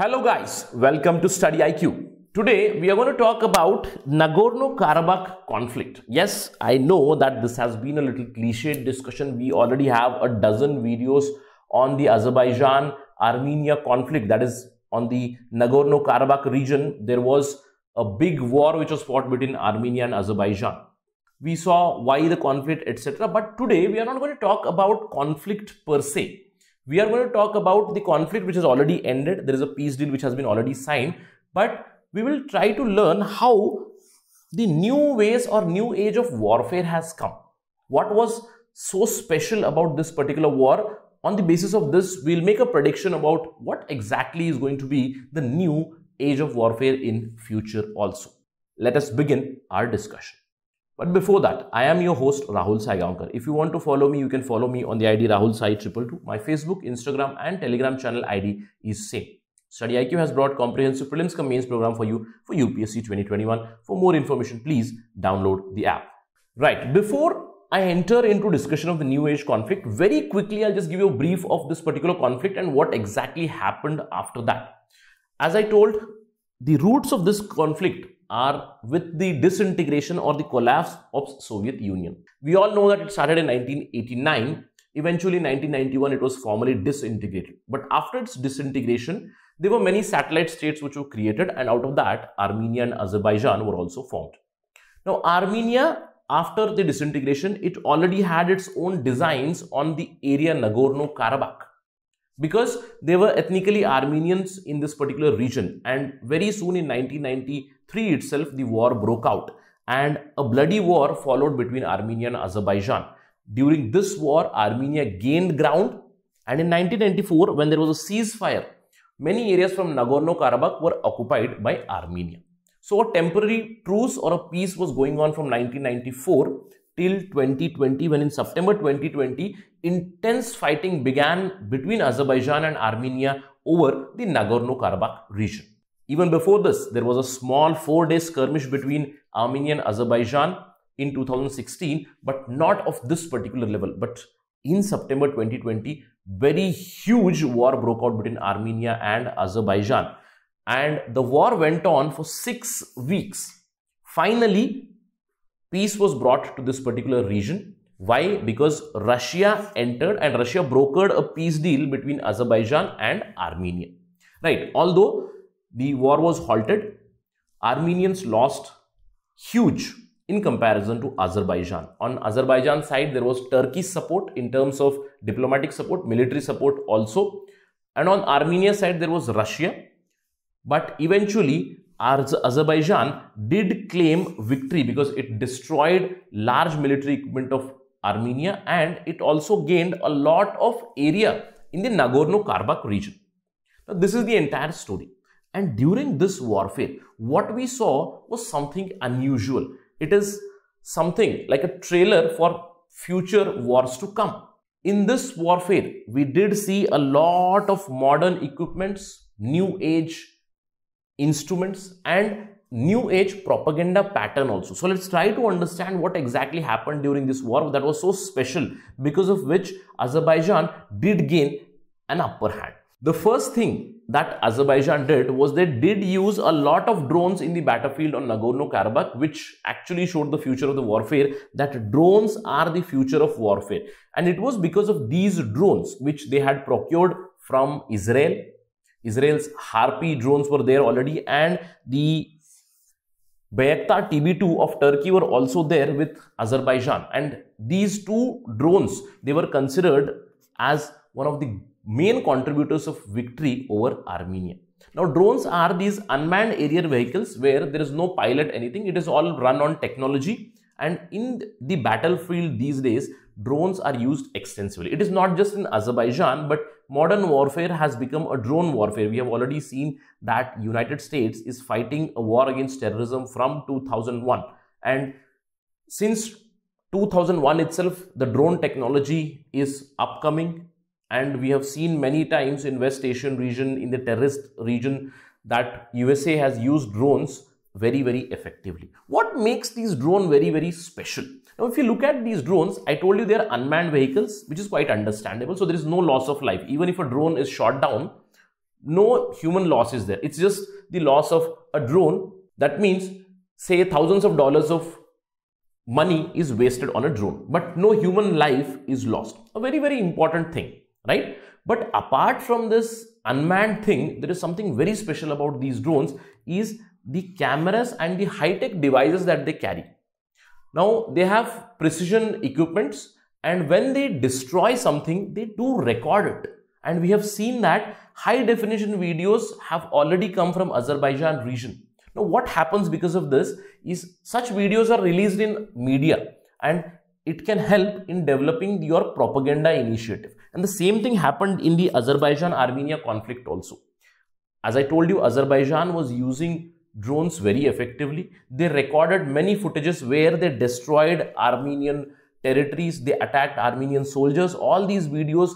Hello guys, welcome to Study IQ. Today we are going to talk about Nagorno-Karabakh conflict. Yes, I know that this has been a little cliched discussion. We already have a dozen videos on the Azerbaijan-Armenia conflict that is on the Nagorno-Karabakh region. There was a big war which was fought between Armenia and Azerbaijan. We saw why the conflict etc. But today we are not going to talk about conflict per se. We are going to talk about the conflict which has already ended. There is a peace deal which has been already signed. But we will try to learn how the new ways or new age of warfare has come. What was so special about this particular war? On the basis of this, we'll make a prediction about what exactly is going to be the new age of warfare in future also. Let us begin our discussion. But before that, I am your host Rahul Gaonkar. If you want to follow me, you can follow me on the ID Rahul Sai 222. My Facebook, Instagram and Telegram channel ID is same. StudyIQ has brought comprehensive prelims cum mains program for you for UPSC 2021. For more information, please download the app. Right, before I enter into discussion of the new age conflict, very quickly I'll just give you a brief of this particular conflict and what exactly happened after that. As I told, the roots of this conflict are with the disintegration or the collapse of Soviet Union. We all know that it started in 1989. Eventually, in 1991, it was formally disintegrated. But after its disintegration, there were many satellite states which were created, and out of that, Armenia and Azerbaijan were also formed. Now, Armenia, after the disintegration, it already had its own designs on the area Nagorno-Karabakh because there were ethnically Armenians in this particular region. And very soon in 1990, 3 itself, the war broke out and a bloody war followed between Armenia and Azerbaijan. During this war, Armenia gained ground and in 1994, when there was a ceasefire, many areas from Nagorno-Karabakh were occupied by Armenia. So a temporary truce or a peace was going on from 1994 till 2020 when in September 2020, intense fighting began between Azerbaijan and Armenia over the Nagorno-Karabakh region. Even before this, there was a small four-day skirmish between Armenia and Azerbaijan in 2016, but not of this particular level. But in September 2020, very huge war broke out between Armenia and Azerbaijan. And the war went on for six weeks. Finally, peace was brought to this particular region. Why? Because Russia entered and Russia brokered a peace deal between Azerbaijan and Armenia. Right. Although the war was halted. Armenians lost huge in comparison to Azerbaijan. On Azerbaijan side, there was Turkish support in terms of diplomatic support, military support also. And on Armenia side, there was Russia. But eventually, Azerbaijan did claim victory because it destroyed large military equipment of Armenia and it also gained a lot of area in the Nagorno-Karabakh region. Now, this is the entire story. And during this warfare, what we saw was something unusual. It is something like a trailer for future wars to come. In this warfare, we did see a lot of modern equipments, new age instruments and new age propaganda pattern also. So let's try to understand what exactly happened during this war that was so special because of which Azerbaijan did gain an upper hand. The first thing that Azerbaijan did was they did use a lot of drones in the battlefield on Nagorno-Karabakh, which actually showed the future of the warfare, that drones are the future of warfare. And it was because of these drones, which they had procured from Israel. Israel's Harpy drones were there already and the Bayaktar TB2 of Turkey were also there with Azerbaijan. And these two drones, they were considered as one of the main contributors of victory over Armenia. Now, drones are these unmanned aerial vehicles where there is no pilot, anything. It is all run on technology. And in the battlefield these days, drones are used extensively. It is not just in Azerbaijan, but modern warfare has become a drone warfare. We have already seen that United States is fighting a war against terrorism from 2001. And since 2001 itself, the drone technology is upcoming and we have seen many times in West Asian region, in the terrorist region, that USA has used drones very, very effectively. What makes these drones very, very special? Now, if you look at these drones, I told you they are unmanned vehicles, which is quite understandable. So there is no loss of life. Even if a drone is shot down, no human loss is there. It's just the loss of a drone. That means, say, thousands of dollars of money is wasted on a drone, but no human life is lost. A very, very important thing right? But apart from this unmanned thing, there is something very special about these drones is the cameras and the high-tech devices that they carry. Now, they have precision equipments and when they destroy something, they do record it. And we have seen that high definition videos have already come from Azerbaijan region. Now, what happens because of this is such videos are released in media and it can help in developing your propaganda initiative. And the same thing happened in the Azerbaijan Armenia conflict also. As I told you, Azerbaijan was using drones very effectively. They recorded many footages where they destroyed Armenian territories, they attacked Armenian soldiers. All these videos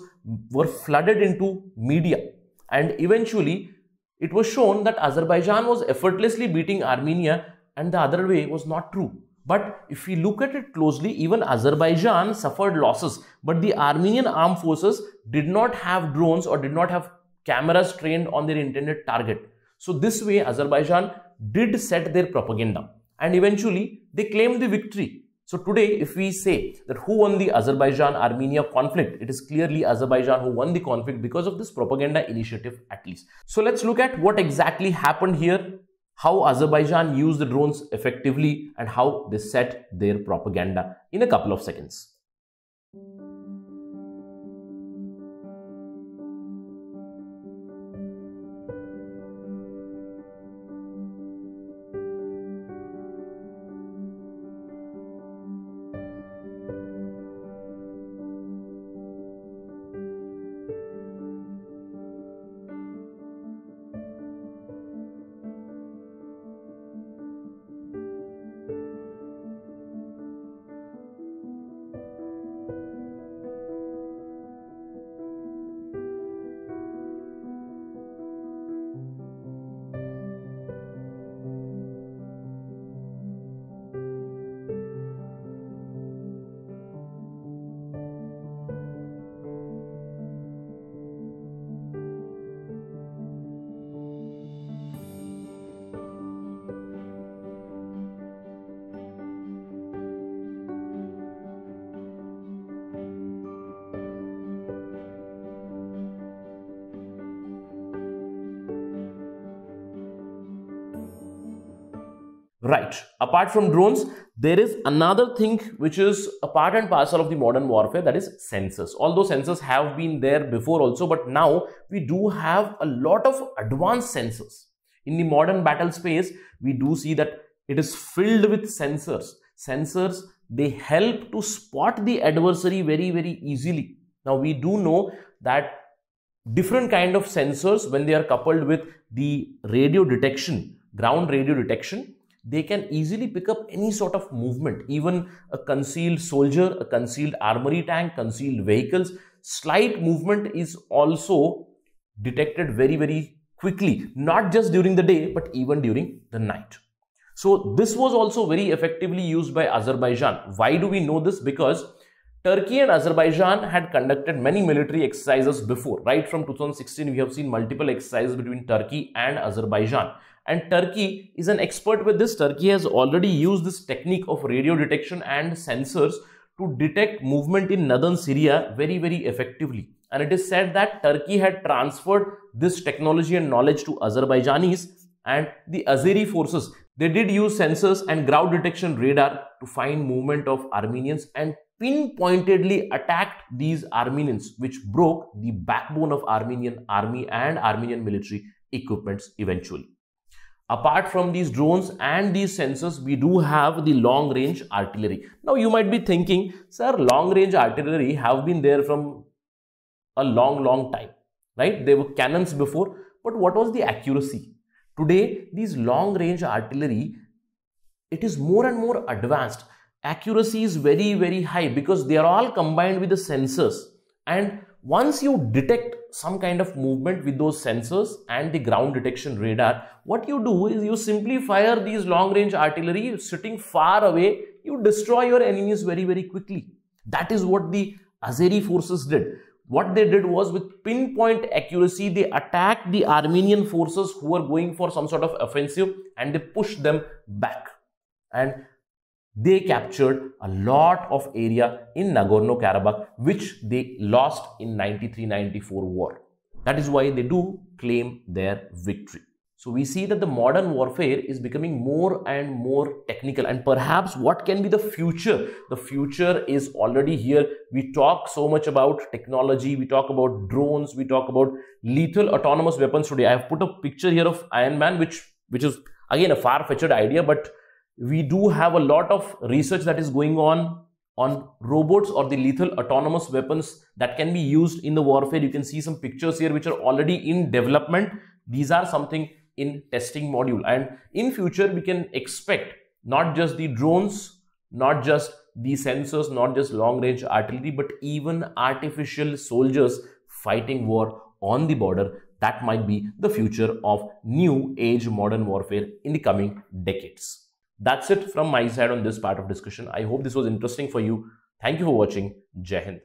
were flooded into media. And eventually, it was shown that Azerbaijan was effortlessly beating Armenia, and the other way was not true but if we look at it closely, even Azerbaijan suffered losses, but the Armenian armed forces did not have drones or did not have cameras trained on their intended target. So this way, Azerbaijan did set their propaganda and eventually they claimed the victory. So today, if we say that who won the Azerbaijan-Armenia conflict, it is clearly Azerbaijan who won the conflict because of this propaganda initiative at least. So let's look at what exactly happened here how Azerbaijan used the drones effectively and how they set their propaganda in a couple of seconds. Right. Apart from drones, there is another thing which is a part and parcel of the modern warfare that is sensors. Although sensors have been there before also, but now we do have a lot of advanced sensors. In the modern battle space, we do see that it is filled with sensors. Sensors, they help to spot the adversary very, very easily. Now, we do know that different kind of sensors, when they are coupled with the radio detection, ground radio detection, they can easily pick up any sort of movement, even a concealed soldier, a concealed armory tank, concealed vehicles. Slight movement is also detected very, very quickly, not just during the day, but even during the night. So this was also very effectively used by Azerbaijan. Why do we know this? Because Turkey and Azerbaijan had conducted many military exercises before. Right from 2016, we have seen multiple exercises between Turkey and Azerbaijan. And Turkey is an expert with this. Turkey has already used this technique of radio detection and sensors to detect movement in northern Syria very, very effectively. And it is said that Turkey had transferred this technology and knowledge to Azerbaijanis and the Azeri forces. They did use sensors and ground detection radar to find movement of Armenians and pinpointedly attacked these Armenians, which broke the backbone of Armenian army and Armenian military equipments eventually apart from these drones and these sensors, we do have the long range artillery. Now you might be thinking, sir, long range artillery have been there from a long, long time, right? They were cannons before, but what was the accuracy? Today, these long range artillery, it is more and more advanced. Accuracy is very, very high because they are all combined with the sensors. And once you detect some kind of movement with those sensors and the ground detection radar, what you do is you simply fire these long range artillery sitting far away, you destroy your enemies very, very quickly. That is what the Azeri forces did. What they did was with pinpoint accuracy, they attacked the Armenian forces who were going for some sort of offensive and they pushed them back. And they captured a lot of area in Nagorno-Karabakh, which they lost in 93-94 war. That is why they do claim their victory. So we see that the modern warfare is becoming more and more technical and perhaps what can be the future? The future is already here. We talk so much about technology. We talk about drones. We talk about lethal autonomous weapons today. I have put a picture here of Iron Man, which, which is again a far-fetched idea, but we do have a lot of research that is going on on robots or the lethal autonomous weapons that can be used in the warfare. You can see some pictures here which are already in development. These are something in testing module and in future we can expect not just the drones, not just the sensors, not just long range artillery, but even artificial soldiers fighting war on the border. That might be the future of new age modern warfare in the coming decades. That's it from my side on this part of discussion. I hope this was interesting for you. Thank you for watching. Jai Hind.